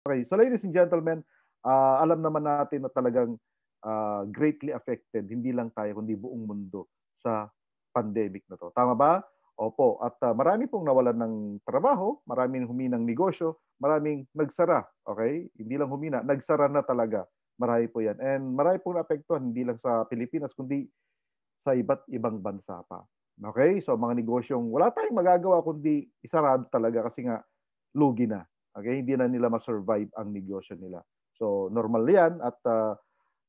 Okay, so ladies and gentlemen, uh, alam naman natin na talagang uh, greatly affected, hindi lang tayo kundi buong mundo sa pandemic na to. Tama ba? Opo. At uh, marami pong nawalan ng trabaho, maraming huminang negosyo, maraming nagsara. Okay? Hindi lang humina, nagsara na talaga. Marami po yan. And marami pong naapektuhan, hindi lang sa Pilipinas, kundi sa iba't ibang bansa pa. Okay? So mga negosyong wala tayong magagawa kundi isarado talaga kasi nga lugi na. Okay, hindi na nila ma-survive ang negosyo nila. So normal 'yan at uh,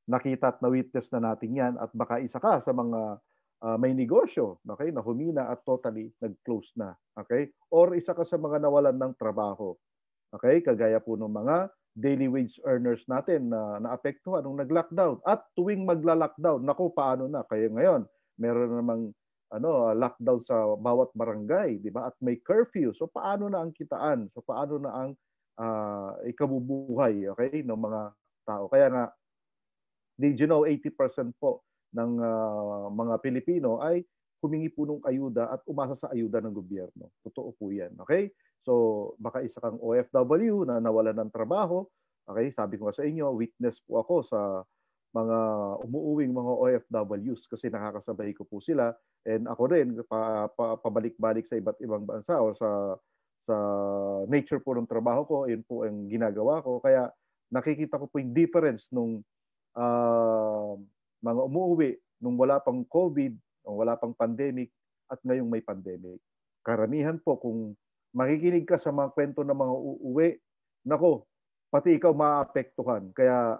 nakita at na-witness na natin 'yan at baka isa ka sa mga uh, may negosyo, okay, na humina at totally nag-close na, okay? Or isa ka sa mga nawalan ng trabaho. Okay, kagaya po ng mga daily wage earners natin na naapektuhan nung nag-lockdown. At tuwing magla-lockdown, nako paano na? Kaya ngayon, meron namang ano lockdown sa bawat barangay, di ba? At may curfew. So paano na ang kitaan? So paano na ang uh, ikabubuhay okay ng mga tao? Kaya nga did you know 80% po ng uh, mga Pilipino ay humingi po ng ayuda at umasa sa ayuda ng gobyerno. Totoo po 'yan, okay? So baka isa kang OFW na nawalan ng trabaho, okay? Sabi ko sa inyo, witness po ako sa mga umuuwing mga OFWs kasi nakakasabay ko po sila and ako rin pa, pa, pabalik-balik sa iba't ibang bansa o sa sa nature po ng trabaho ko, yun po ang ginagawa ko. Kaya nakikita ko po yung difference nung uh, mga umuwi nung wala pang COVID, nung wala pang pandemic at ngayong may pandemic. Karamihan po kung makikinig ka sa mga kwento ng mga uuwi, nako, pati ikaw maapektuhan. Kaya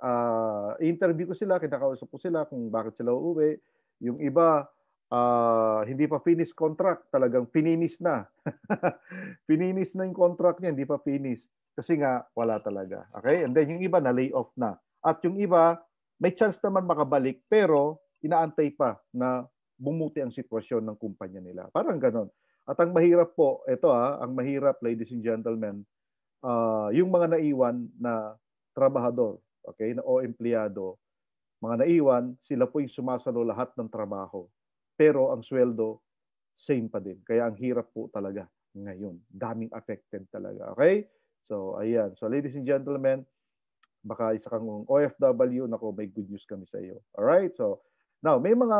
uh, ah, interview ko sila, kinakausap ko sila kung bakit sila uuwi. Yung iba, uh, hindi pa finish contract, talagang pininis na. pininis na yung contract niya, hindi pa finish. Kasi nga, wala talaga. Okay? And then yung iba, na lay off na. At yung iba, may chance naman makabalik, pero inaantay pa na bumuti ang sitwasyon ng kumpanya nila. Parang ganon. At ang mahirap po, ito ah, ang mahirap ladies and gentlemen, uh, yung mga naiwan na trabahador okay, o empleyado, mga naiwan, sila po yung sumasalo lahat ng trabaho. Pero ang sweldo, same pa din. Kaya ang hirap po talaga ngayon. Daming affected talaga. Okay? So, ayan. So, ladies and gentlemen, baka isa kang OFW, nako, may good news kami sa iyo. Alright? So, now, may mga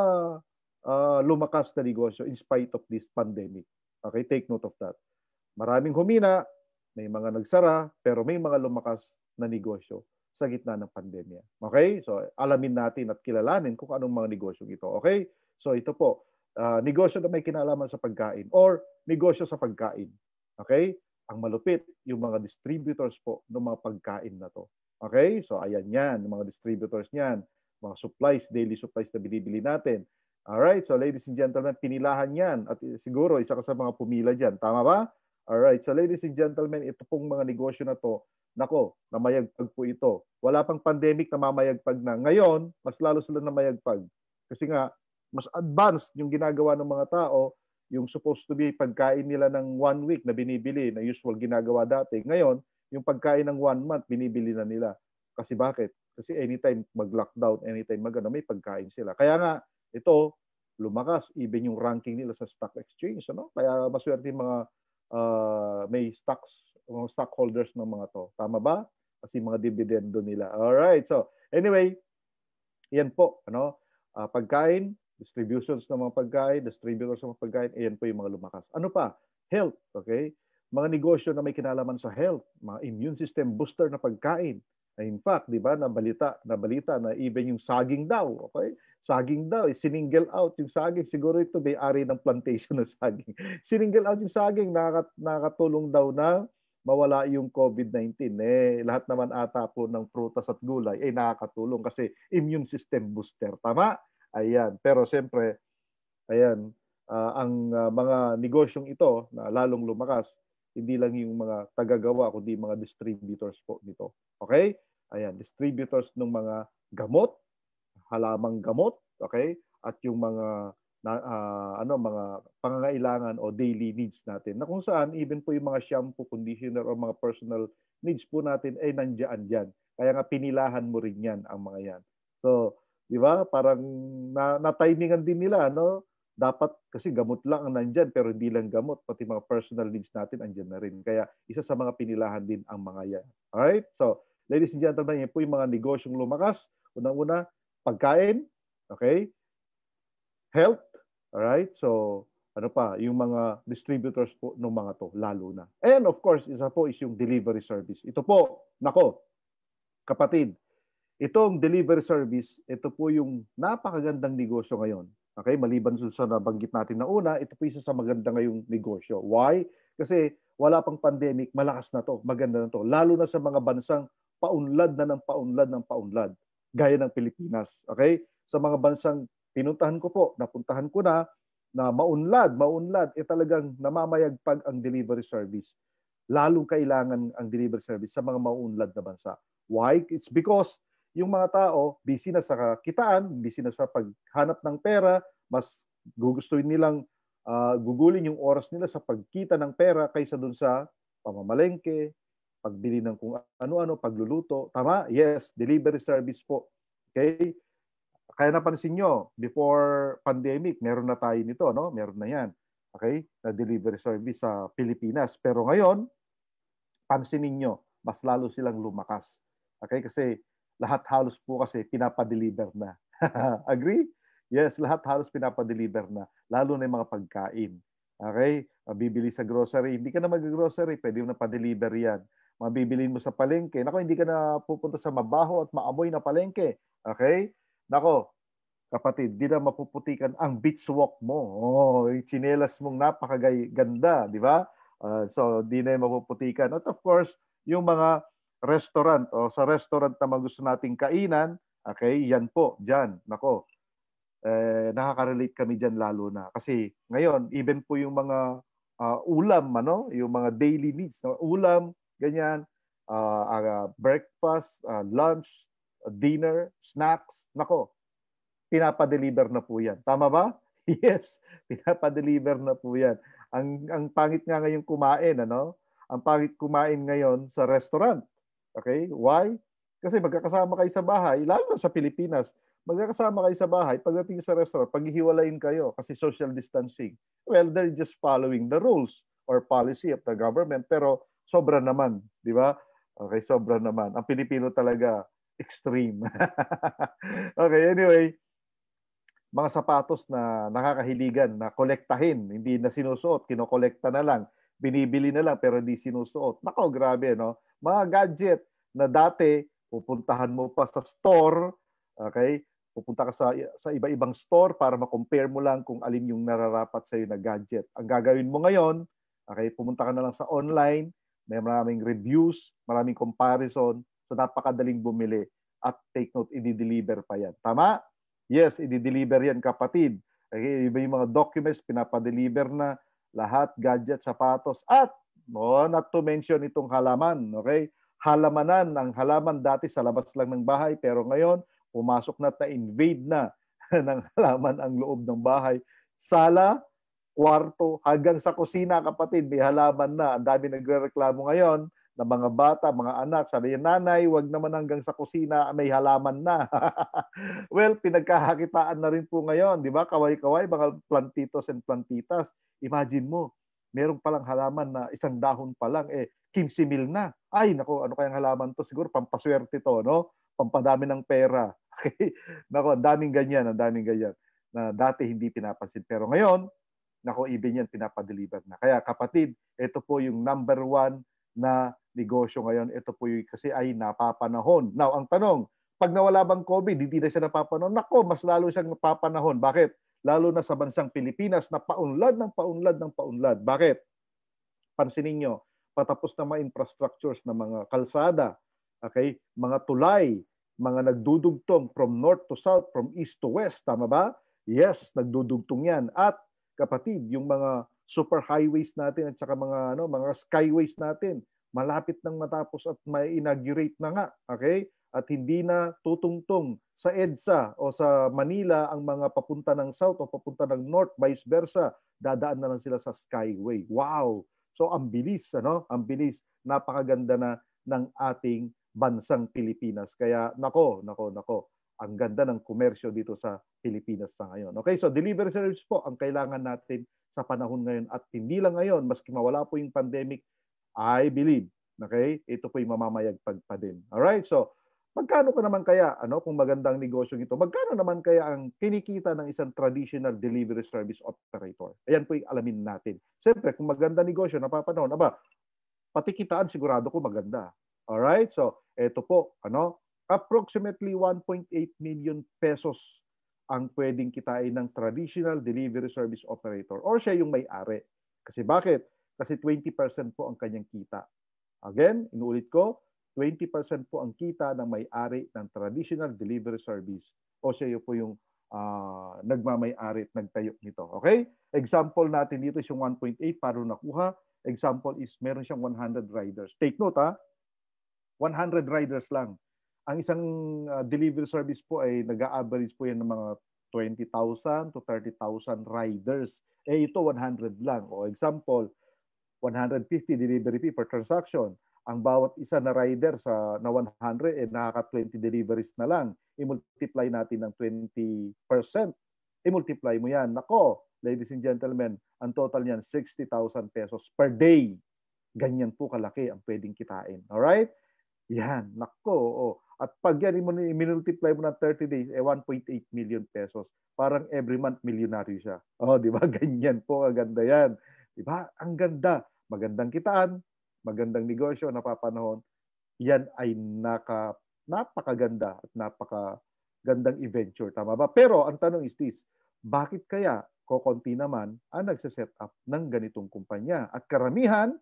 uh, lumakas na negosyo in spite of this pandemic. Okay? Take note of that. Maraming humina, may mga nagsara, pero may mga lumakas na negosyo sa gitna ng pandemya. Okay? So alamin natin at kilalanin kung anong mga negosyo ito. Okay? So ito po, uh, negosyo na may kinalaman sa pagkain or negosyo sa pagkain. Okay? Ang malupit, yung mga distributors po ng mga pagkain na to. Okay? So ayan yan, yung mga distributors niyan, mga supplies, daily supplies na binibili natin. Alright, so ladies and gentlemen, pinilahan yan at siguro isa ka sa mga pumila dyan. Tama ba? Alright, so ladies and gentlemen, ito pong mga negosyo na to Nako, namayagpag po ito. Wala pang pandemic na mamayagpag na. Ngayon, mas lalo sila namayagpag. Kasi nga, mas advanced yung ginagawa ng mga tao, yung supposed to be pagkain nila ng one week na binibili, na usual ginagawa dati. Ngayon, yung pagkain ng one month, binibili na nila. Kasi bakit? Kasi anytime mag-lockdown, anytime mag may pagkain sila. Kaya nga, ito, lumakas. Even yung ranking nila sa stock exchange. Ano? Kaya maswerte yung mga uh, may stocks mga stockholders ng mga to. Tama ba? Kasi mga dividendo nila. All right. So, anyway, yan po, ano? Uh, pagkain, distributions ng mga pagkain, distributors ng mga pagkain, yan po yung mga lumakas. Ano pa? Health, okay? Mga negosyo na may kinalaman sa health, mga immune system booster na pagkain. Ah, in fact, di ba, nabalita, nabalita na even yung saging daw, okay? saging daw, eh, siningle out yung saging. Siguro ito may ari ng plantation ng saging. siningle out yung saging, nakakatulong daw na mawala yung COVID-19. Eh, lahat naman ata po ng prutas at gulay ay eh, nakakatulong kasi immune system booster. Tama? Ayan. Pero siyempre, ayan, uh, ang uh, mga negosyong ito na lalong lumakas, hindi lang yung mga tagagawa kundi mga distributors po nito. Okay? Ayan, distributors ng mga gamot, halamang gamot, okay? At yung mga na uh, ano mga pangangailangan o daily needs natin na kung saan even po yung mga shampoo, conditioner o mga personal needs po natin ay eh, nandiyan diyan. Kaya nga pinilahan mo rin 'yan ang mga 'yan. So, 'di ba? Parang na, na timingan din nila no. Dapat kasi gamot lang ang nandiyan pero hindi lang gamot pati mga personal needs natin andiyan na rin. Kaya isa sa mga pinilahan din ang mga 'yan. All right? So, ladies and gentlemen, yan po yung mga negosyong lumakas. Unang-una, pagkain, okay? Health, Alright? So ano pa, yung mga distributors po ng mga to lalo na. And of course, isa po is yung delivery service. Ito po, nako, kapatid, itong delivery service, ito po yung napakagandang negosyo ngayon. Okay, maliban sa nabanggit natin na una, ito po isa sa maganda ngayong negosyo. Why? Kasi wala pang pandemic, malakas na to, maganda na to. Lalo na sa mga bansang paunlad na ng paunlad ng paunlad, gaya ng Pilipinas. Okay? Sa mga bansang pinuntahan ko po, napuntahan ko na, na maunlad, maunlad, eh talagang namamayagpag ang delivery service. Lalong kailangan ang delivery service sa mga maunlad na bansa. Why? It's because yung mga tao, busy na sa kitaan, busy na sa paghanap ng pera, mas gugustuhin nilang uh, gugulin yung oras nila sa pagkita ng pera kaysa dun sa pamamalengke, pagbili ng kung ano-ano, pagluluto. Tama? Yes, delivery service po. Okay? Kaya napansin nyo, before pandemic, meron na tayo nito, no? meron na yan. Okay? Na delivery service sa Pilipinas. Pero ngayon, pansinin nyo, mas lalo silang lumakas. Okay? Kasi lahat halos po kasi pinapadeliver na. Agree? Yes, lahat halos pinapadeliver na. Lalo na yung mga pagkain. Okay? Mabibili sa grocery. Hindi ka na mag-grocery, pwede mo na pa-deliver yan. Mabibili mo sa palengke. Nako, hindi ka na pupunta sa mabaho at maamoy na palengke. Okay? Nako, kapatid, di na mapuputikan ang beach walk mo. Oh, yung chinelas mong napakaganda, di ba? Uh, so, di na mapuputikan. At of course, yung mga restaurant o oh, sa restaurant na gusto nating kainan, okay, yan po, dyan. Nako, eh, nakaka-relate kami dyan lalo na. Kasi ngayon, even po yung mga uh, ulam, ano, yung mga daily needs, no? ulam, ganyan, uh, uh, breakfast, uh, lunch, dinner, snacks. Nako, pinapadeliver na po yan. Tama ba? Yes, pinapadeliver na po yan. Ang, ang pangit nga ngayon kumain, ano? Ang pangit kumain ngayon sa restaurant. Okay? Why? Kasi magkakasama kayo sa bahay, lalo na sa Pilipinas, magkakasama kayo sa bahay, pagdating sa restaurant, paghihiwalayin kayo kasi social distancing. Well, they're just following the rules or policy of the government, pero sobra naman, di ba? Okay, sobra naman. Ang Pilipino talaga, extreme. okay, anyway, mga sapatos na nakakahiligan na kolektahin, hindi na sinusuot, kinokolekta na lang, binibili na lang pero hindi sinusuot. Nako, grabe, no? Mga gadget na dati pupuntahan mo pa sa store, okay? Pupunta ka sa sa iba-ibang store para ma-compare mo lang kung alin yung nararapat sa iyo na gadget. Ang gagawin mo ngayon, okay, pumunta ka na lang sa online, may maraming reviews, maraming comparison, So napakadaling bumili at take note, i-deliver pa yan. Tama? Yes, i-deliver yan kapatid. Okay, eh, yung mga documents, pinapadeliver na lahat, gadget, sapatos, at no, not to mention itong halaman. Okay? Halamanan, ang halaman dati sa labas lang ng bahay, pero ngayon, pumasok na ta invade na ng halaman ang loob ng bahay. Sala, kwarto, hanggang sa kusina kapatid, may halaman na. Ang dami nagre-reklamo ngayon na mga bata, mga anak. Sabi niya, nanay, wag naman hanggang sa kusina, may halaman na. well, pinagkakakitaan na rin po ngayon, di ba? Kaway-kaway, mga plantitos and plantitas. Imagine mo, merong palang halaman na isang dahon pa lang, eh, 15 mil na. Ay, nako, ano kayang halaman to? Siguro pampaswerte to, no? Pampadami ng pera. Okay? Nako, ang daming ganyan, ang daming ganyan na dati hindi pinapansin. Pero ngayon, nako, even yan, pinapadeliver na. Kaya kapatid, ito po yung number one na negosyo ngayon. Ito po yung kasi ay napapanahon. Now, ang tanong, pag nawala bang COVID, hindi na siya napapanahon. Nako, mas lalo siyang napapanahon. Bakit? Lalo na sa bansang Pilipinas na paunlad ng paunlad ng paunlad. Bakit? Pansinin nyo, patapos na mga infrastructures na mga kalsada, okay? mga tulay, mga nagdudugtong from north to south, from east to west. Tama ba? Yes, nagdudugtong yan. At kapatid, yung mga superhighways natin at saka mga ano mga skyways natin malapit nang matapos at ma-inaugurate na nga, okay? At hindi na tutungtong sa EDSA o sa Manila ang mga papunta ng south o papunta ng north, vice versa, dadaan na lang sila sa Skyway. Wow! So ang bilis, ano? Ang bilis. Napakaganda na ng ating bansang Pilipinas. Kaya nako, nako, nako. Ang ganda ng komersyo dito sa Pilipinas sa ngayon. Okay, so delivery service po ang kailangan natin sa panahon ngayon at hindi lang ngayon, maski mawala po yung pandemic, I believe. Okay? Ito po'y mamamayagpag pa din. All right? So, magkano ka naman kaya, ano, kung magandang negosyo ito, magkano naman kaya ang kinikita ng isang traditional delivery service operator? Ayan po'y alamin natin. Siyempre, kung maganda negosyo, napapanahon, aba, pati kitaan sigurado ko maganda. All right? So, ito po, ano, approximately 1.8 million pesos ang pwedeng kitain ng traditional delivery service operator or siya yung may-ari. Kasi bakit? kasi 20% po ang kanyang kita. Again, inuulit ko, 20% po ang kita ng may-ari ng traditional delivery service o siya po yung uh, nagmamay-ari at nagtayo nito. Okay? Example natin dito is yung 1.8 para nakuha. Example is meron siyang 100 riders. Take note ha, 100 riders lang. Ang isang uh, delivery service po ay nag-average po yan ng mga 20,000 to 30,000 riders. Eh ito 100 lang. O example, 150 delivery fee per transaction. Ang bawat isa na rider sa na 100 eh nakaka 20 deliveries na lang. I-multiply natin ng 20%. I-multiply mo 'yan. Nako, ladies and gentlemen, ang total niyan 60,000 pesos per day. Ganyan po kalaki ang pwedeng kitain. All right? Yan, nako. Oh. At pag yan mo ni i-multiply mo ng 30 days, eh 1.8 million pesos. Parang every month millionaire siya. Oh, di ba? Ganyan po, ang ganda yan. Diba? Ang ganda. Magandang kitaan, magandang negosyo, napapanahon. Yan ay naka, napakaganda at napakagandang adventure. Tama ba? Pero ang tanong is this, bakit kaya kokonti naman ang nagsaset up ng ganitong kumpanya? At karamihan, e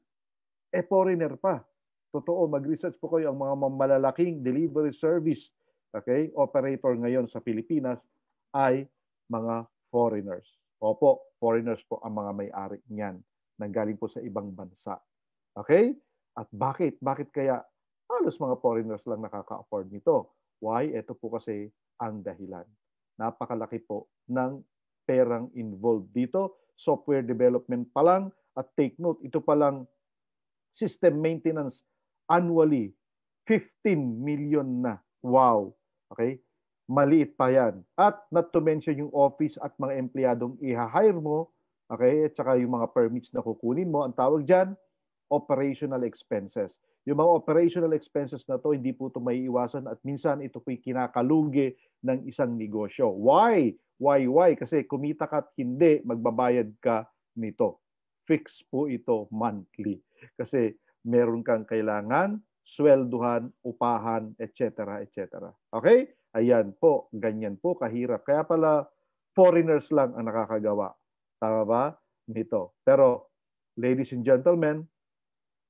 eh, foreigner pa. Totoo, mag-research po kayo ang mga malalaking delivery service okay, operator ngayon sa Pilipinas ay mga foreigners. Opo, foreigners po ang mga may-ari niyan. Nanggaling po sa ibang bansa. Okay? At bakit? Bakit kaya halos mga foreigners lang nakaka-afford nito? Why? Ito po kasi ang dahilan. Napakalaki po ng perang involved dito. Software development pa lang. At take note, ito pa lang system maintenance annually, 15 million na. Wow! Okay? maliit pa yan. At not to mention yung office at mga empleyadong iha hire mo, okay, at saka yung mga permits na kukunin mo, ang tawag dyan, operational expenses. Yung mga operational expenses na to, hindi po ito may iwasan at minsan ito po'y kinakalugi ng isang negosyo. Why? Why, why? Kasi kumita ka at hindi, magbabayad ka nito. Fix po ito monthly. Kasi meron kang kailangan, swelduhan, upahan, etc. etc. Okay? Ayan po, ganyan po kahirap. Kaya pala foreigners lang ang nakakagawa. Tama ba? Nito. Pero ladies and gentlemen,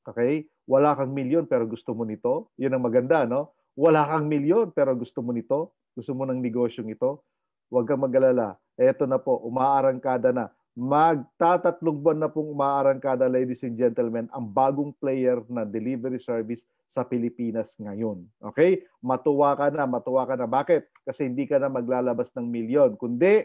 okay? Wala kang milyon pero gusto mo nito. 'Yun ang maganda, no? Wala kang milyon pero gusto mo nito. Gusto mo ng negosyong ito. Huwag kang magalala. Eto na po, umaarangkada na. Magtatatlong buwan na pong umaarangkada, ladies and gentlemen, ang bagong player na delivery service sa Pilipinas ngayon. Okay? Matuwa ka na, matuwa ka na. Bakit? Kasi hindi ka na maglalabas ng milyon. Kundi,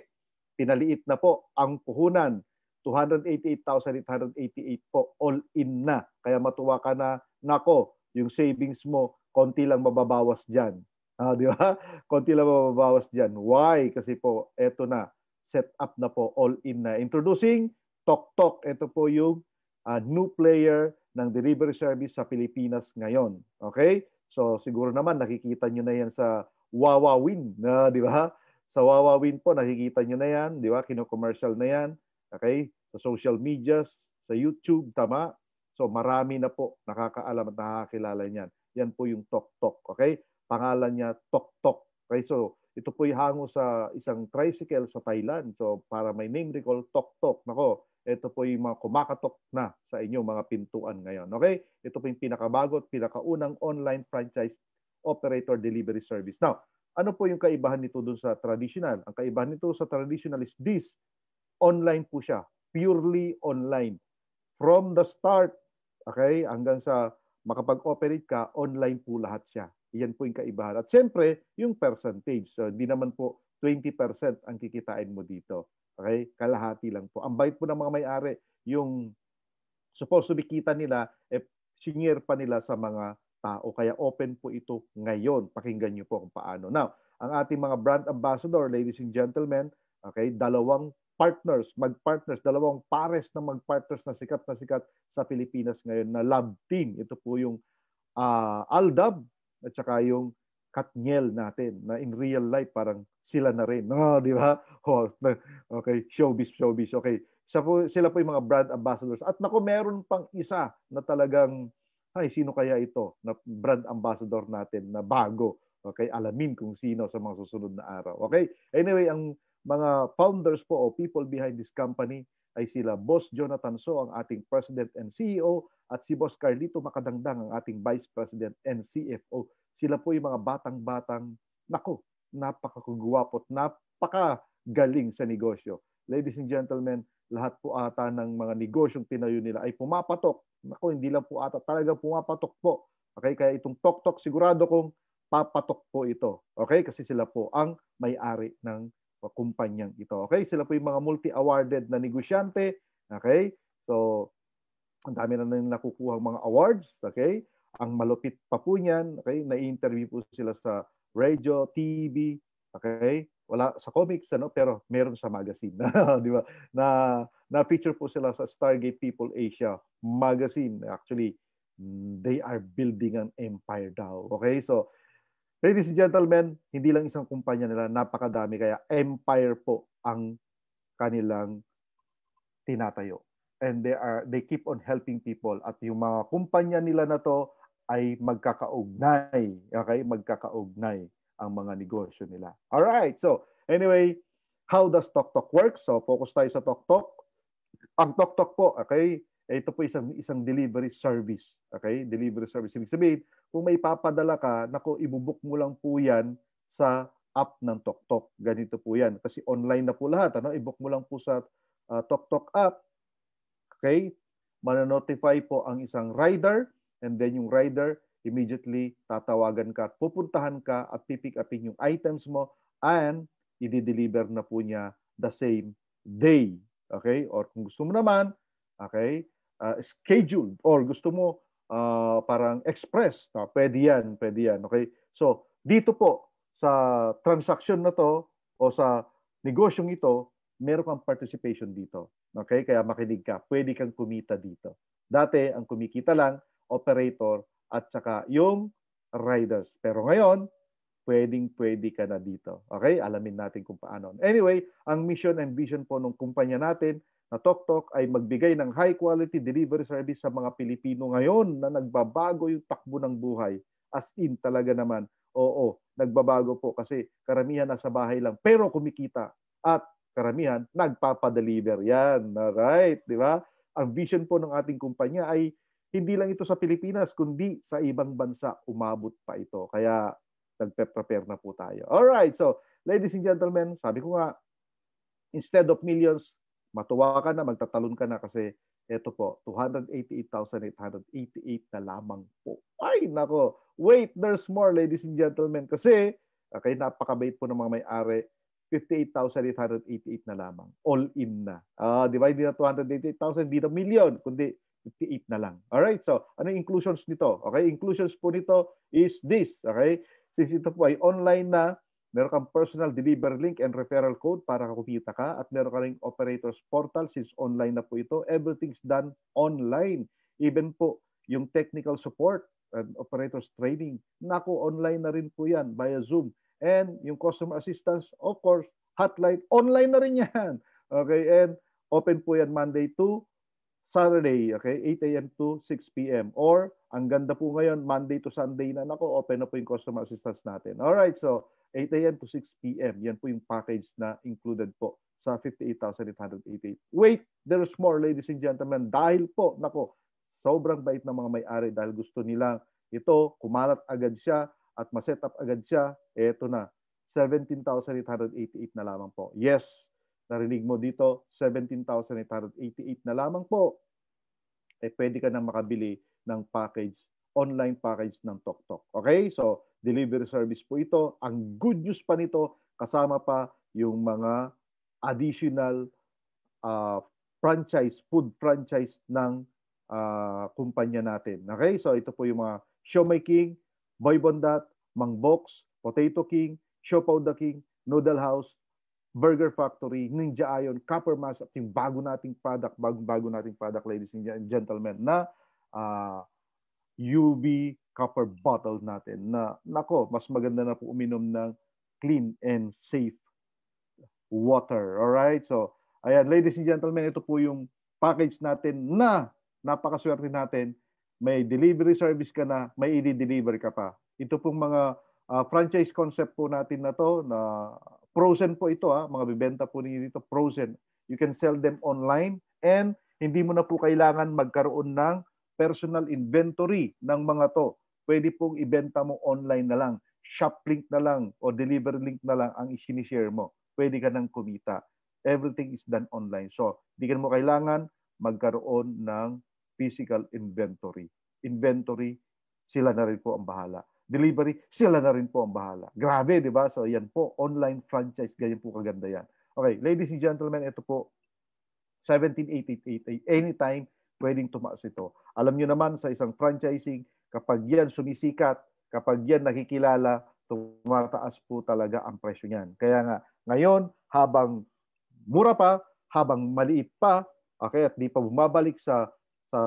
pinaliit na po ang kuhunan. 288,888 po, all in na. Kaya matuwa ka na, nako, yung savings mo, konti lang mababawas dyan. Ah, di ba? Konti lang mababawas dyan. Why? Kasi po, eto na set up na po all in na. Introducing TokTok. Ito po yung uh, new player ng delivery service sa Pilipinas ngayon. Okay? So siguro naman nakikita niyo na yan sa Wawawin, na, di ba? Sa Wawawin po nakikita niyo na yan, di ba? Kino-commercial na yan. Okay? Sa social medias, sa YouTube, tama? So marami na po nakakaalam at nakakilala niyan. Yan po yung TokTok, okay? Pangalan niya TokTok. Okay? So ito po'y hango sa isang tricycle sa Thailand. So para may name recall, tok-tok. Nako, ito po yung mga kumakatok na sa inyo mga pintuan ngayon. Okay? Ito po yung pinakabago at pinakaunang online franchise operator delivery service. Now, ano po yung kaibahan nito dun sa traditional? Ang kaibahan nito sa traditional is this. Online po siya. Purely online. From the start, okay, hanggang sa makapag-operate ka, online po lahat siya. Iyan po yung kaibahan. At siyempre, yung percentage. So, hindi naman po 20% ang kikitain mo dito. Okay? Kalahati lang po. Ang bait po ng mga may-ari, yung supposed to be kita nila, eh, senior pa nila sa mga tao. Kaya open po ito ngayon. Pakinggan niyo po kung paano. Now, ang ating mga brand ambassador, ladies and gentlemen, okay, dalawang partners, mag-partners, dalawang pares na mag-partners na sikat na sikat sa Pilipinas ngayon na love team. Ito po yung uh, Aldab at saka yung Katniel natin na in real life parang sila na rin. No, oh, di ba? Oh, okay, showbiz, showbiz. Okay. Sa po, sila po yung mga brand ambassadors. At nako, meron pang isa na talagang, ay, sino kaya ito na brand ambassador natin na bago? Okay, alamin kung sino sa mga susunod na araw. Okay? Anyway, ang mga founders po o people behind this company, ay sila Boss Jonathan So, ang ating President and CEO, at si Boss Carlito Makadangdang, ang ating Vice President and CFO. Sila po yung mga batang-batang, nako, napakagwapo at napakagaling sa negosyo. Ladies and gentlemen, lahat po ata ng mga negosyong tinayo nila ay pumapatok. Nako, hindi lang po ata, talaga pumapatok po. Okay, kaya itong Tok Tok, sigurado kong papatok po ito. Okay, kasi sila po ang may-ari ng kumpanyang ito. Okay? Sila po yung mga multi-awarded na negosyante. Okay? So, ang dami na nang nakukuha mga awards. Okay? Ang malupit pa po niyan. Okay? Na-interview po sila sa radio, TV. Okay? Wala sa comics, ano? pero meron sa magazine. Di ba? Na, na-feature po sila sa Stargate People Asia magazine. Actually, mm, they are building an empire daw. Okay? So, Ladies and gentlemen, hindi lang isang kumpanya nila, napakadami. Kaya empire po ang kanilang tinatayo. And they, are, they keep on helping people. At yung mga kumpanya nila na to ay magkakaugnay. Okay? Magkakaugnay ang mga negosyo nila. All right. So, anyway, how does TokTok work? So, focus tayo sa TokTok. Ang TokTok po, okay, eh, ito po isang isang delivery service. Okay? Delivery service. Ibig sabihin, kung may papadala ka, nako ibubuk mo lang po 'yan sa app ng TokTok. Ganito po 'yan. Kasi online na po lahat, ano? i mo lang po sa uh, TokTok app. Okay? Manonotify po ang isang rider and then yung rider immediately tatawagan ka pupuntahan ka at pipick upin yung items mo and i-deliver na po niya the same day. Okay? Or kung gusto mo naman, Okay? Uh, ah, scheduled or gusto mo uh, parang express. No? Pwede yan, pwede yan. Okay? So, dito po sa transaction na to o sa negosyong ito, meron kang participation dito. Okay? Kaya makinig ka. Pwede kang kumita dito. Dati, ang kumikita lang, operator at saka yung riders. Pero ngayon, pwedeng-pwede ka na dito. Okay? Alamin natin kung paano. Anyway, ang mission and vision po ng kumpanya natin na TokTok ay magbigay ng high quality delivery service sa mga Pilipino ngayon na nagbabago yung takbo ng buhay. As in talaga naman, oo, nagbabago po kasi karamihan nasa bahay lang pero kumikita at karamihan nagpapadeliver. Yan, alright, di ba? Ang vision po ng ating kumpanya ay hindi lang ito sa Pilipinas kundi sa ibang bansa umabot pa ito. Kaya nagpe-prepare na po tayo. Alright, so ladies and gentlemen, sabi ko nga, instead of millions, matuwa ka na, magtatalon ka na kasi ito po, 288,888 na lamang po. Ay, nako. Wait, there's more, ladies and gentlemen. Kasi, okay, ah, napakabait po ng mga may-ari. 58,888 na lamang. All in na. Uh, divide na 288,000, di na million, kundi 58 na lang. Alright, so ano yung inclusions nito? Okay, inclusions po nito is this. Okay, since ito po ay online na, Meron kang personal delivery link and referral code para kumita ka at meron ka ring operators portal since online na po ito. Everything's done online. Even po yung technical support and operators training, nako online na rin po yan via Zoom. And yung customer assistance, of course, hotline, online na rin yan. Okay, and open po yan Monday to Saturday, okay, 8 a.m. to 6 p.m. Or, ang ganda po ngayon, Monday to Sunday na nako, open na po yung customer assistance natin. All right, so 8 a.m. to 6 p.m. Yan po yung package na included po sa 58,888. Wait, there's more ladies and gentlemen dahil po, nako, sobrang bait ng mga may-ari dahil gusto nilang ito, kumalat agad siya at ma-set up agad siya. Ito na, 17,888 na lamang po. Yes, narinig mo dito, 17,888 na lamang po. Eh, pwede ka nang makabili ng package, online package ng TokTok. Okay? So, Delivery service po ito. Ang good news pa nito, kasama pa yung mga additional uh, franchise, food franchise ng uh, kumpanya natin. Okay? So ito po yung mga Showmaking, Boy Bondat, Mang Box, Potato King, Show The King, Noodle House, Burger Factory, Ninja Ion, Copper Mass at yung bago nating product, bago, bago nating product ladies and gentlemen na uh, UV copper bottle natin na nako, mas maganda na po uminom ng clean and safe water. All right? So, ayan, ladies and gentlemen, ito po yung package natin na napakaswerte natin. May delivery service ka na, may i-deliver ka pa. Ito pong mga uh, franchise concept po natin na to na frozen po ito ah mga bibenta po ninyo dito frozen. You can sell them online and hindi mo na po kailangan magkaroon ng personal inventory ng mga to. Pwede pong ibenta mo online na lang. Shop link na lang o delivery link na lang ang i-share mo. Pwede ka nang kumita. Everything is done online. So, di ka mo kailangan magkaroon ng physical inventory. Inventory, sila na rin po ang bahala. Delivery, sila na rin po ang bahala. Grabe, di ba? So, yan po, online franchise, ganyan po kaganda yan. Okay, ladies and gentlemen, ito po, 1788, anytime, pwedeng tumaas ito. Alam nyo naman sa isang franchising, kapag yan sumisikat, kapag yan nakikilala, tumataas po talaga ang presyo niyan. Kaya nga, ngayon, habang mura pa, habang maliit pa, okay, at di pa bumabalik sa, sa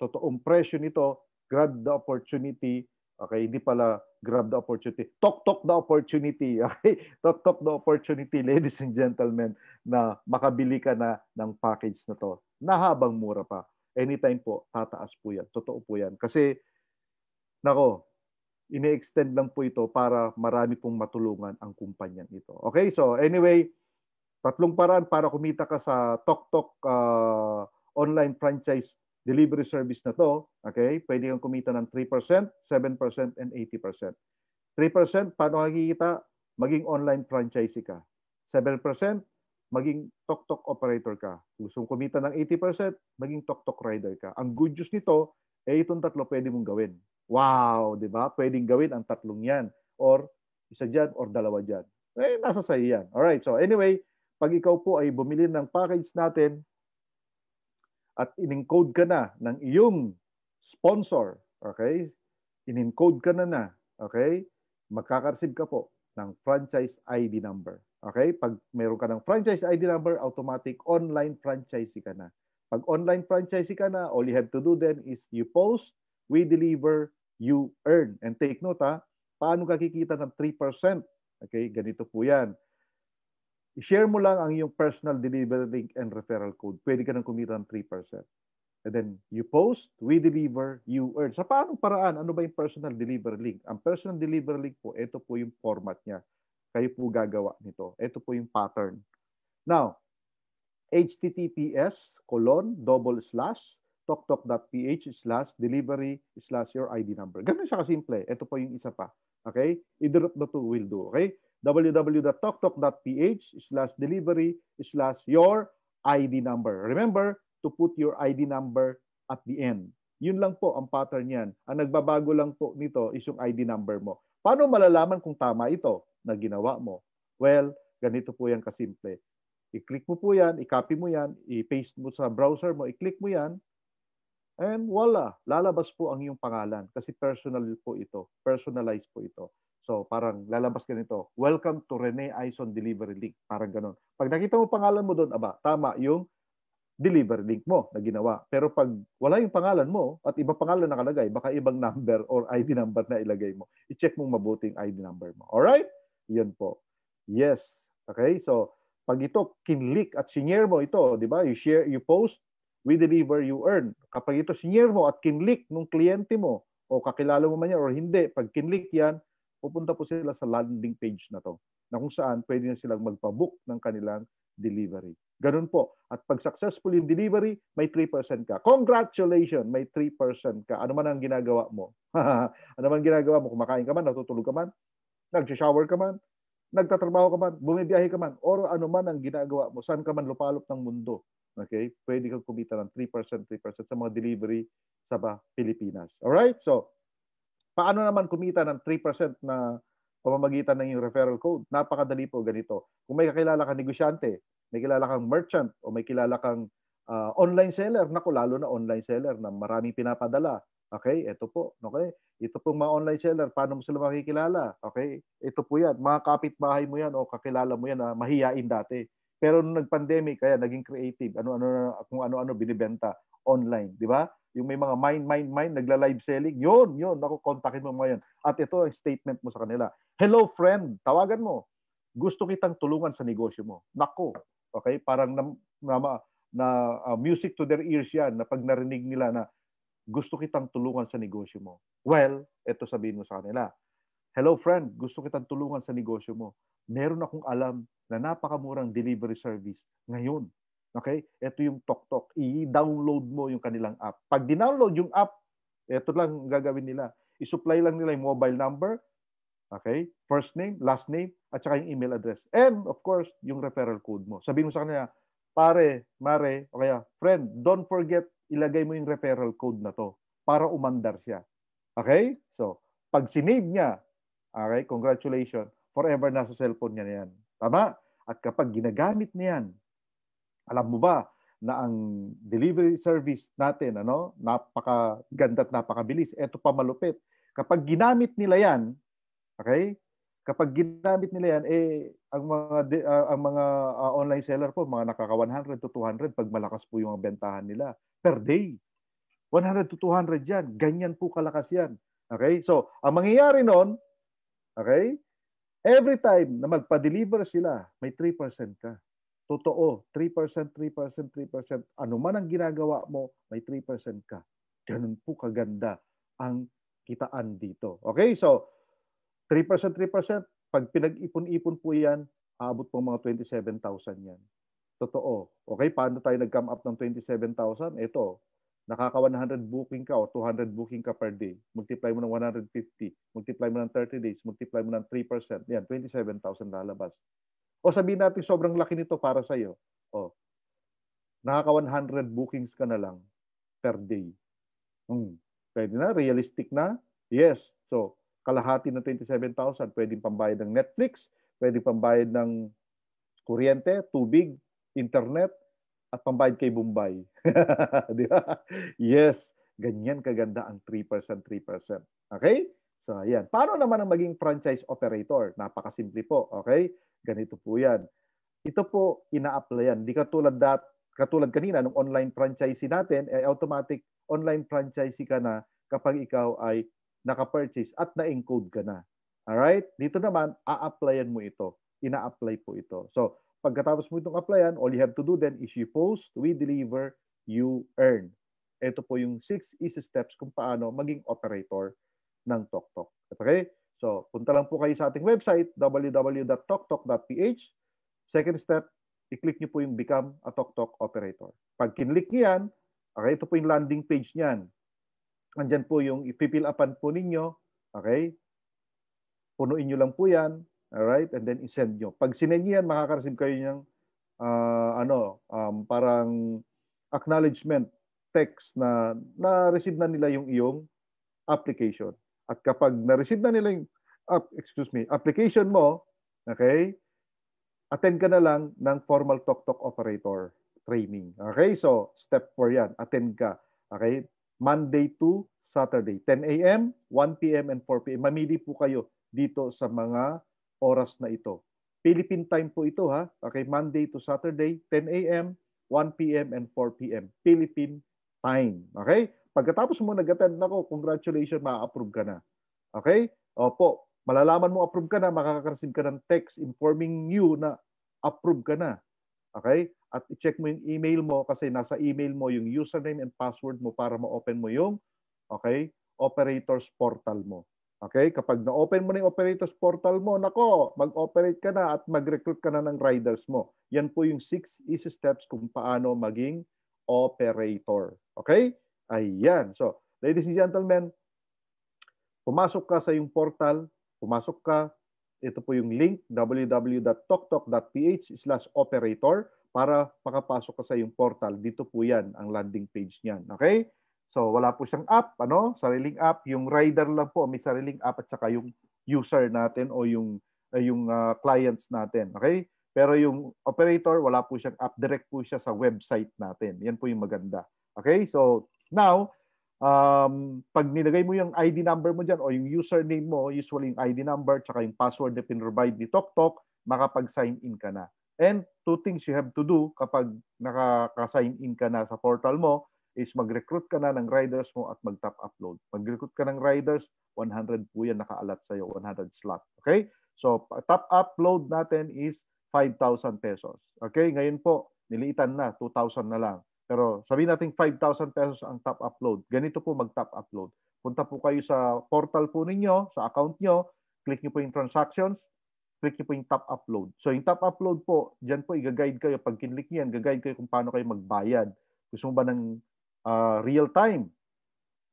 totoong presyo nito, grab the opportunity, okay, hindi pala grab the opportunity, tok tok the opportunity, okay? tok tok the opportunity, ladies and gentlemen, na makabili ka na ng package na to na habang mura pa anytime po, tataas po yan. Totoo po yan. Kasi, nako, ini-extend lang po ito para marami pong matulungan ang kumpanyang ito. Okay, so anyway, tatlong paraan para kumita ka sa TokTok uh, ah, online franchise delivery service na to. Okay, pwede kang kumita ng 3%, 7%, and 80%. 3%, paano kikita? Maging online franchisee ka. 7%, maging tok-tok operator ka. Gusto mong kumita ng 80%, maging tok-tok rider ka. Ang good news nito, eh itong tatlo pwede mong gawin. Wow, di ba? Pwedeng gawin ang tatlong yan. Or isa dyan, or dalawa dyan. Eh, nasa sa'yo yan. Alright, so anyway, pag ikaw po ay bumili ng package natin at in-encode ka na ng iyong sponsor, okay? In-encode ka na na, okay? Magkakareceive ka po ng franchise ID number. Okay? Pag mayroon ka ng franchise ID number, automatic online franchisee ka na. Pag online franchisee ka na, all you have to do then is you post, we deliver, you earn. And take note ha, paano ka kikita ng 3%? Okay, ganito po yan. I-share mo lang ang iyong personal delivery link and referral code. Pwede ka nang kumita ng 3%. And then you post, we deliver, you earn. Sa paanong paraan? Ano ba yung personal delivery link? Ang personal delivery link po, ito po yung format niya. Kayo po gagawa nito. Ito po yung pattern. Now, https colon double slash toktok.ph slash delivery slash your ID number. Ganun siya kasimple. Ito po yung isa pa. Okay? Either of the two will do. Okay? www.toktok.ph slash delivery slash your ID number. Remember to put your ID number at the end. Yun lang po ang pattern niyan. Ang nagbabago lang po nito is yung ID number mo. Paano malalaman kung tama ito? na ginawa mo. Well, ganito po yan kasimple. I-click mo po yan, i-copy mo yan, i-paste mo sa browser mo, i-click mo yan, and voila, lalabas po ang iyong pangalan kasi personal po ito, personalized po ito. So parang lalabas ganito, welcome to Rene Ison Delivery Link. Parang ganun. Pag nakita mo pangalan mo doon, aba, tama yung delivery link mo na ginawa. Pero pag wala yung pangalan mo at iba pangalan nakalagay, baka ibang number or ID number na ilagay mo. I-check mong mabuting ID number mo. Alright? Yun po. Yes. Okay? So, pag ito kinlik at senior mo ito, di ba? You share, you post, we deliver, you earn. Kapag ito senior mo at kinlik ng kliyente mo o kakilala mo man yan or hindi, pag kinlik yan, pupunta po sila sa landing page na to na kung saan pwede na silang magpabook ng kanilang delivery. Ganun po. At pag successful yung delivery, may 3% ka. Congratulations, may 3% ka. Ano man ang ginagawa mo. ano man ginagawa mo, kumakain ka man, natutulog ka man, Nagsha-shower ka man, nagtatrabaho ka man, bumibiyahe ka man, or ano man ang ginagawa mo, saan ka man lupalop ng mundo, okay? Pwede kang kumita ng 3%, 3% sa mga delivery sa ba, Pilipinas. Alright? So, paano naman kumita ng 3% na pamamagitan ng iyong referral code? Napakadali po ganito. Kung may kakilala kang negosyante, may kilala kang merchant, o may kilala kang uh, online seller, naku, lalo na online seller na maraming pinapadala, Okay, ito po. Okay, ito pong mga online seller, paano mo sila makikilala? Okay, ito po yan. Mga kapitbahay mo yan o kakilala mo yan na mahiyain dati. Pero nung nag-pandemic, kaya naging creative. Ano-ano, kung ano-ano binibenta online, di ba? Yung may mga mind, mind, mind, nagla-live selling, yun, yun, ako, kontakin mo ngayon. At ito ang statement mo sa kanila. Hello, friend, tawagan mo. Gusto kitang tulungan sa negosyo mo. Nako, okay? Parang na, na, na uh, music to their ears yan na pag narinig nila na gusto kitang tulungan sa negosyo mo. Well, ito sabihin mo sa kanila. Hello friend, gusto kitang tulungan sa negosyo mo. Meron akong alam na napakamurang delivery service ngayon. Okay? Ito yung TokTok. I-download mo yung kanilang app. Pag dinownload yung app, ito lang gagawin nila. I-supply lang nila yung mobile number, okay? First name, last name, at saka yung email address. And of course, yung referral code mo. Sabihin mo sa kanila, pare, mare, o kaya, friend, don't forget ilagay mo yung referral code na to para umandar siya. Okay? So, pag sinave niya, okay, congratulations, forever nasa cellphone niya na yan. Tama? At kapag ginagamit niya yan, alam mo ba na ang delivery service natin, ano, napakaganda at napakabilis. eto pa malupit. Kapag ginamit nila yan, okay, kapag ginamit nila yan, eh, ang mga, uh, ang mga uh, online seller po, mga nakaka 100 to 200, pag malakas po yung bentahan nila per day. 100 to 200 yan. Ganyan po kalakas yan. Okay? So, ang mangyayari noon, okay? Every time na magpa-deliver sila, may 3% ka. Totoo, 3%, 3%, 3%. Ano man ang ginagawa mo, may 3% ka. Ganun po kaganda ang kitaan dito. Okay? So, 3%, 3%. Pag pinag-ipon-ipon po yan, aabot po mga 27,000 yan. Totoo. Okay, paano tayo nag-come up ng 27,000? Ito, nakaka-100 booking ka o 200 booking ka per day. Multiply mo ng 150, multiply mo ng 30 days, multiply mo ng 3%. Yan, 27,000 lalabas. O sabihin natin sobrang laki nito para sa iyo. O, nakaka-100 bookings ka na lang per day. Hmm. Pwede na? Realistic na? Yes. So, kalahati ng 27,000, pwedeng pambayad ng Netflix, pwedeng pambayad ng kuryente, tubig, internet at pambayad kay Bombay. Di ba? Yes, ganyan kaganda ang 3%, 3%. Okay? So, ayan. Paano naman ang maging franchise operator? Napakasimple po, okay? Ganito po yan. Ito po, ina-applyan. Di katulad, dat, katulad kanina, nung online franchisee natin, eh, automatic online franchisee ka na kapag ikaw ay naka-purchase at na-encode ka na. Alright? Dito naman, a-applyan mo ito. Ina-apply po ito. So, Pagkatapos mo itong applyan, all you have to do then is you post, we deliver, you earn. Ito po yung six easy steps kung paano maging operator ng TokTok. Okay? So, punta lang po kayo sa ating website, www.toktok.ph. Second step, i-click nyo po yung Become a TokTok Operator. Pag kinlik nyo yan, okay, ito po yung landing page niyan. Andyan po yung ipipill upan po ninyo. Okay? Punuin nyo lang po yan. Alright? And then isend nyo. Pag sinend nyo yan, makaka kayo ng uh, ah, ano, um, parang acknowledgement text na na-receive na nila yung iyong application. At kapag na-receive na nila yung uh, excuse me, application mo, okay? Attend ka na lang ng formal talk talk operator training. Okay? So, step 4 yan. Attend ka. Okay? Monday to Saturday, 10 a.m., 1 p.m., and 4 p.m. Mamili po kayo dito sa mga oras na ito. Philippine time po ito ha. Okay, Monday to Saturday, 10 a.m., 1 p.m., and 4 p.m. Philippine time. Okay? Pagkatapos mo nag-attend nako, congratulations, ma-approve ka na. Okay? Opo, malalaman mo approve ka na, makaka-receive ka ng text informing you na approve ka na. Okay? At i-check mo yung email mo kasi nasa email mo yung username and password mo para ma-open mo yung okay, operator's portal mo. Okay? Kapag na-open mo na yung operators portal mo, nako, mag-operate ka na at mag-recruit ka na ng riders mo. Yan po yung six easy steps kung paano maging operator. Okay? Ayan. So, ladies and gentlemen, pumasok ka sa yung portal, pumasok ka, ito po yung link, www.toktok.ph slash operator para makapasok ka sa yung portal. Dito po yan, ang landing page niyan. Okay? So wala po siyang app, ano? Sariling app, yung rider lang po may sariling app at saka yung user natin o yung uh, yung uh, clients natin, okay? Pero yung operator wala po siyang app, direct po siya sa website natin. Yan po yung maganda. Okay? So now um, pag nilagay mo yung ID number mo diyan o yung username mo, usually yung ID number tsaka yung password na pinrovide ni TokTok, makapag-sign in ka na. And two things you have to do kapag nakaka-sign in ka na sa portal mo, is mag-recruit ka na ng riders mo at mag-top upload. Mag-recruit ka ng riders, 100 po yan nakaalat sa'yo, 100 slot. Okay? So, top upload natin is 5,000 pesos. Okay? Ngayon po, nilitan na, 2,000 na lang. Pero sabi natin 5,000 pesos ang top upload. Ganito po mag-top upload. Punta po kayo sa portal po ninyo, sa account nyo, click nyo po yung transactions, click nyo po yung top upload. So yung top upload po, dyan po i-guide kayo. Pag kinlik nyo yan, gaguide kayo kung paano kayo magbayad. Gusto mo ba ng uh, real time.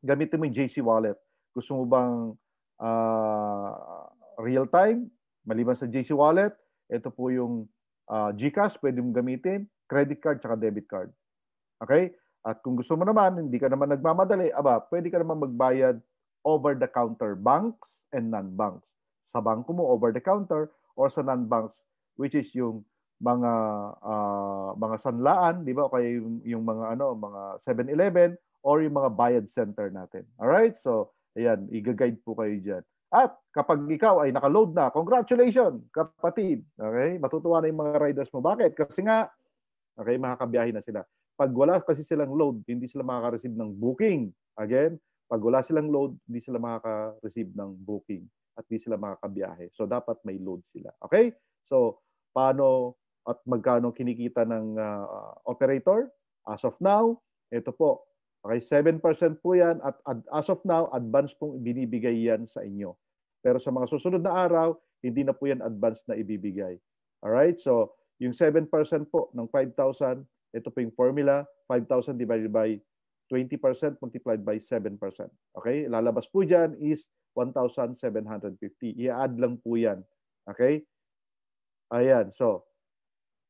Gamitin mo yung JC Wallet. Gusto mo bang uh, real time? Maliban sa JC Wallet, ito po yung uh, GCash, pwede mong gamitin, credit card, tsaka debit card. Okay? At kung gusto mo naman, hindi ka naman nagmamadali, aba, pwede ka naman magbayad over-the-counter banks and non-banks. Sa bangko mo, over-the-counter, or sa non-banks, which is yung mga uh, mga sanlaan, 'di ba? O kaya yung, yung mga ano, mga 7-Eleven or yung mga bayad center natin. All right? So, ayan, i-guide po kayo diyan. At kapag ikaw ay naka-load na, congratulations, kapatid. Okay? Matutuwa na yung mga riders mo. Bakit? Kasi nga okay, makakabiyahe na sila. Pag wala kasi silang load, hindi sila makaka-receive ng booking. Again, pag wala silang load, hindi sila makaka-receive ng booking at hindi sila makakabiyahe. So dapat may load sila. Okay? So paano at magkano kinikita ng uh, operator. As of now, ito po, okay, 7% po yan at, at as of now, advance pong binibigay yan sa inyo. Pero sa mga susunod na araw, hindi na po yan advance na ibibigay. all right so yung 7% po ng 5,000, ito po yung formula, 5,000 divided by 20% multiplied by 7%. Okay, lalabas po diyan is 1,750. I-add lang po yan. Okay, ayan, so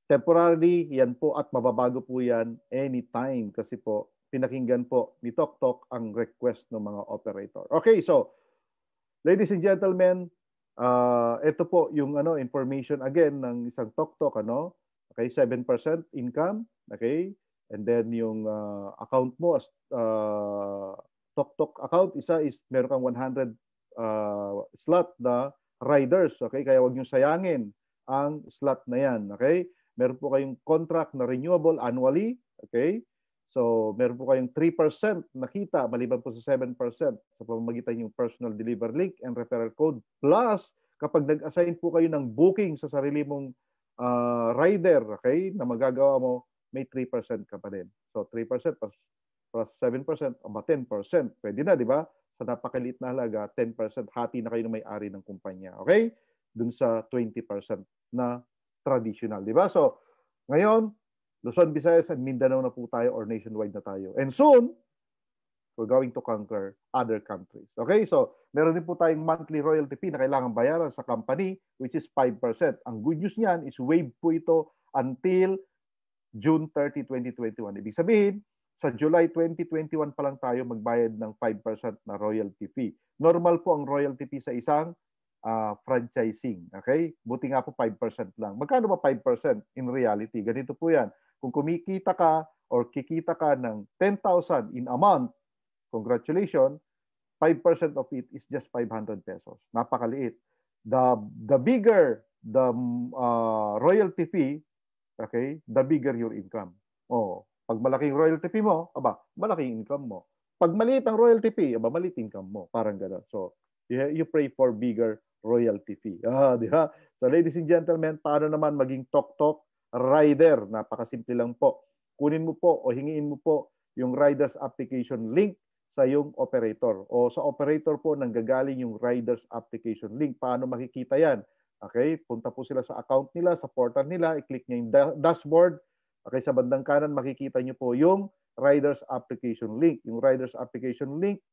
Temporarily, yan po at mababago po yan anytime kasi po pinakinggan po ni Tok Tok ang request ng mga operator. Okay, so ladies and gentlemen, uh, ito po yung ano information again ng isang Tok Tok ano. Okay, 7% income, okay? And then yung uh, account mo as uh, Tok Tok account, isa is meron kang 100 uh, slot na riders, okay? Kaya wag niyo sayangin ang slot na yan, okay? meron po kayong contract na renewable annually, okay? So, meron po kayong 3% nakita maliban po sa 7% sa pamamagitan yung personal deliver link and referral code. Plus, kapag nag-assign po kayo ng booking sa sarili mong uh, rider, okay, na magagawa mo, may 3% ka pa din. So, 3% plus, plus 7%, o ba 10%, pwede na, di ba? Sa napakaliit na halaga, 10%, hati na kayo ng may-ari ng kumpanya. Okay? Dun sa 20% na traditional, di ba? So, ngayon, Luzon, Visayas, and Mindanao na po tayo or nationwide na tayo. And soon, we're going to conquer other countries. Okay? So, meron din po tayong monthly royalty fee na kailangan bayaran sa company, which is 5%. Ang good news niyan is waived po ito until June 30, 2021. Ibig sabihin, sa July 2021 pa lang tayo magbayad ng 5% na royalty fee. Normal po ang royalty fee sa isang uh, franchising. Okay? Buti nga po 5% lang. Magkano ba 5% in reality? Ganito po yan. Kung kumikita ka or kikita ka ng 10,000 in a month, congratulations, 5% of it is just 500 pesos. Napakaliit. The, the bigger the uh, royalty fee, okay, the bigger your income. Oh, pag malaking royalty fee mo, aba, malaking income mo. Pag maliit ang royalty fee, aba, maliit income mo. Parang gano'n. So, you, you pray for bigger royalty fee. Ah, di ba? So ladies and gentlemen, paano naman maging tok-tok rider? Napakasimple lang po. Kunin mo po o hingiin mo po yung rider's application link sa yung operator o sa operator po nanggagaling yung rider's application link. Paano makikita yan? Okay, punta po sila sa account nila, sa portal nila, i-click niya yung dashboard. Okay, sa bandang kanan makikita niyo po yung rider's application link. Yung rider's application link,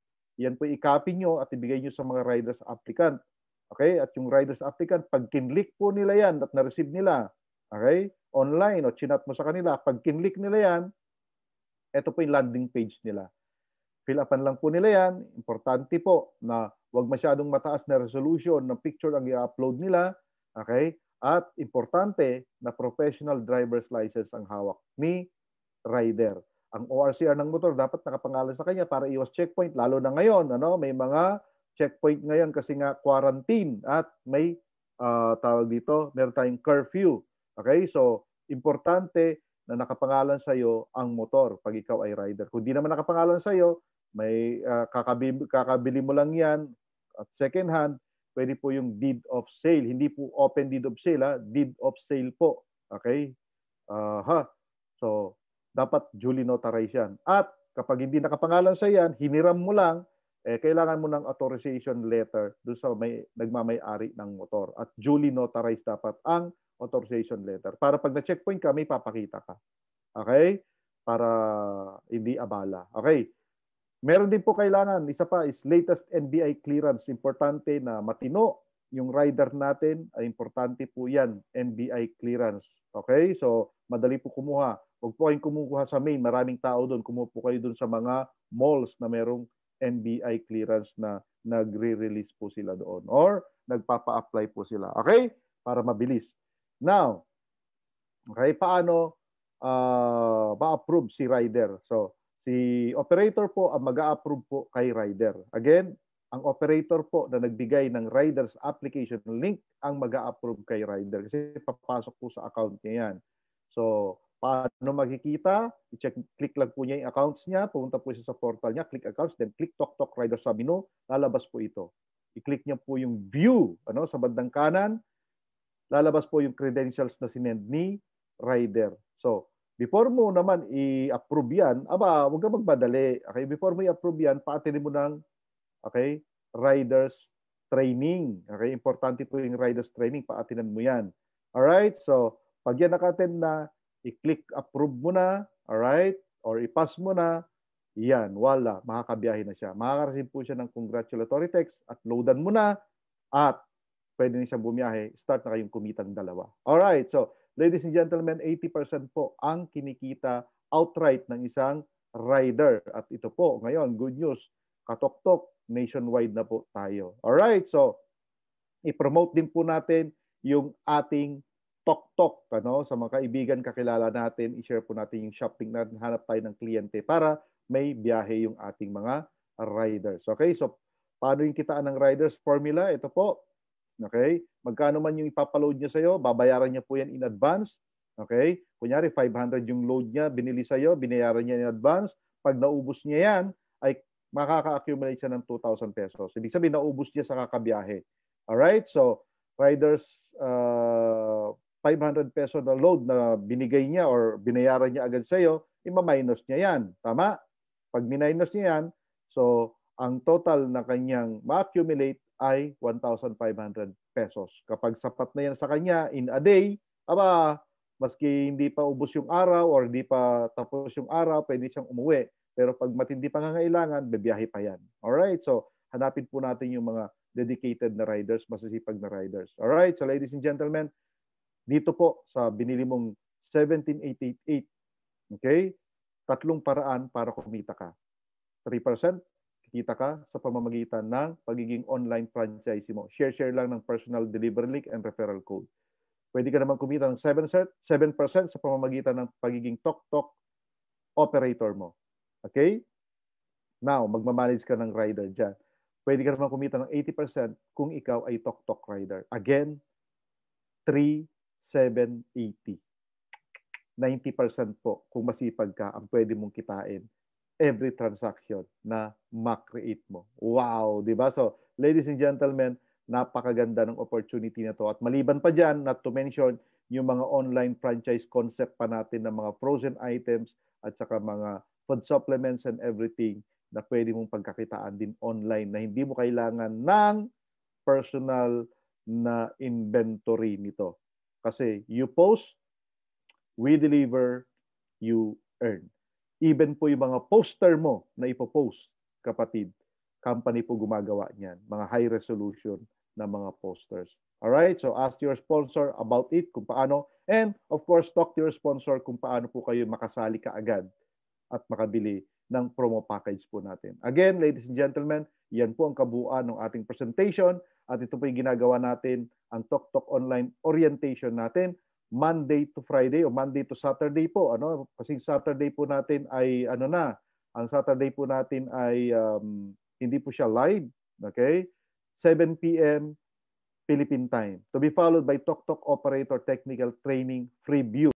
yan po i-copy niyo at ibigay niyo sa mga rider's applicant. Okay? At yung riders applicant, pag kinlik po nila yan at na-receive nila, okay? Online o chinat mo sa kanila, pag kinlik nila yan, ito po yung landing page nila. Fill upan lang po nila yan. Importante po na wag masyadong mataas na resolution ng picture ang i-upload nila. Okay? At importante na professional driver's license ang hawak ni rider. Ang ORCR ng motor dapat nakapangalan sa kanya para iwas checkpoint lalo na ngayon ano may mga checkpoint ngayon kasi nga quarantine at may uh, tawag dito, meron tayong curfew. Okay? So, importante na nakapangalan sa iyo ang motor pag ikaw ay rider. Kung di naman nakapangalan sa iyo, may uh, ah, kakabili, kakabili mo lang 'yan at second hand, pwede po yung deed of sale. Hindi po open deed of sale, ha? deed of sale po. Okay? Uh, ha? So, dapat duly notarized yan. At kapag hindi nakapangalan sa yan, hiniram mo lang, eh, kailangan mo ng authorization letter doon sa may nagmamay-ari ng motor at duly notarized dapat ang authorization letter para pag na-checkpoint ka may papakita ka. Okay? Para hindi abala. Okay. Meron din po kailangan, isa pa is latest NBI clearance. Importante na matino yung rider natin, ay importante po 'yan, NBI clearance. Okay? So madali po kumuha. Huwag po kayong kumukuha sa main, maraming tao doon. Kumuha po kayo doon sa mga malls na merong NBI clearance na nagre-release po sila doon or nagpapa-apply po sila. Okay? Para mabilis. Now, okay, paano uh, ma-approve si rider? So, si operator po ang mag-a-approve po kay rider. Again, ang operator po na nagbigay ng rider's application link ang mag-a-approve kay rider kasi papasok po sa account niya yan. So, Paano magkikita? I-check, click lang po niya yung accounts niya. Pumunta po siya sa portal niya. Click accounts. Then click Tok Tok Rider Sabino. Lalabas po ito. I-click niya po yung view ano, sa bandang kanan. Lalabas po yung credentials na sinend ni rider. So, before mo naman i-approve yan, aba, huwag ka magmadali. Okay? Before mo i-approve yan, paatinin mo nang okay, rider's training. Okay? Importante po yung rider's training. Paatinan mo yan. All right? So, pag yan naka-attend na, i-click approve mo na, alright? Or i-pass mo na, yan, wala, makakabiyahe na siya. makaka po siya ng congratulatory text at loadan mo na at pwede na siyang bumiyahe. Start na kayong kumitang dalawa. Alright, so ladies and gentlemen, 80% po ang kinikita outright ng isang rider. At ito po, ngayon, good news, katoktok, nationwide na po tayo. Alright, so i-promote din po natin yung ating tok-tok ano, sa mga kaibigan, kakilala natin, i-share po natin yung shopping na hanap tayo ng kliyente para may biyahe yung ating mga riders. Okay, so paano yung kitaan ng riders formula? Ito po, okay, magkano man yung ipapaload niya sa'yo, babayaran niya po yan in advance. Okay, kunyari 500 yung load niya, binili sa'yo, binayaran niya in advance. Pag naubos niya yan, ay makaka-accumulate siya ng 2,000 pesos. Ibig sabihin, naubos niya sa kakabiyahe. Alright, so riders uh, 500 peso na load na binigay niya or binayaran niya agad sa iyo, ima-minus niya yan. Tama? Pag minus niya yan, so ang total na kanyang ma-accumulate ay 1,500 pesos. Kapag sapat na yan sa kanya in a day, aba, maski hindi pa ubos yung araw or hindi pa tapos yung araw, pwede siyang umuwi. Pero pag matindi pangangailangan, bebiyahe pa yan. All right? so hanapin po natin yung mga dedicated na riders, masasipag na riders. All right? so ladies and gentlemen, dito po sa binili mong 17888, okay? Tatlong paraan para kumita ka. 3% kita ka sa pamamagitan ng pagiging online franchisee mo. Share-share lang ng personal delivery link and referral code. Pwede ka naman kumita ng 7%, 7% sa pamamagitan ng pagiging tok-tok operator mo. Okay? Now, magmamanage ka ng rider dyan. Pwede ka naman kumita ng 80% kung ikaw ay tok-tok rider. Again, 3 780. 90% po kung masipag ka ang pwede mong kitain every transaction na ma-create mo. Wow, 'di ba? So, ladies and gentlemen, napakaganda ng opportunity na 'to. At maliban pa diyan, not to mention yung mga online franchise concept pa natin ng mga frozen items at saka mga food supplements and everything na pwede mong pagkakitaan din online na hindi mo kailangan ng personal na inventory nito. Kasi you post, we deliver, you earn. Even po yung mga poster mo na ipopost, kapatid, company po gumagawa niyan. Mga high resolution na mga posters. Alright? So ask your sponsor about it, kung paano. And of course, talk to your sponsor kung paano po kayo makasali ka agad at makabili ng promo package po natin. Again, ladies and gentlemen, yan po ang kabuuan ng ating presentation at ito po yung ginagawa natin ang Tok Tok Online orientation natin Monday to Friday o Monday to Saturday po. Ano? Kasi Saturday po natin ay ano na, ang Saturday po natin ay um, hindi po siya live. Okay? 7 p.m. Philippine time to be followed by Tok Tok Operator Technical Training Free View.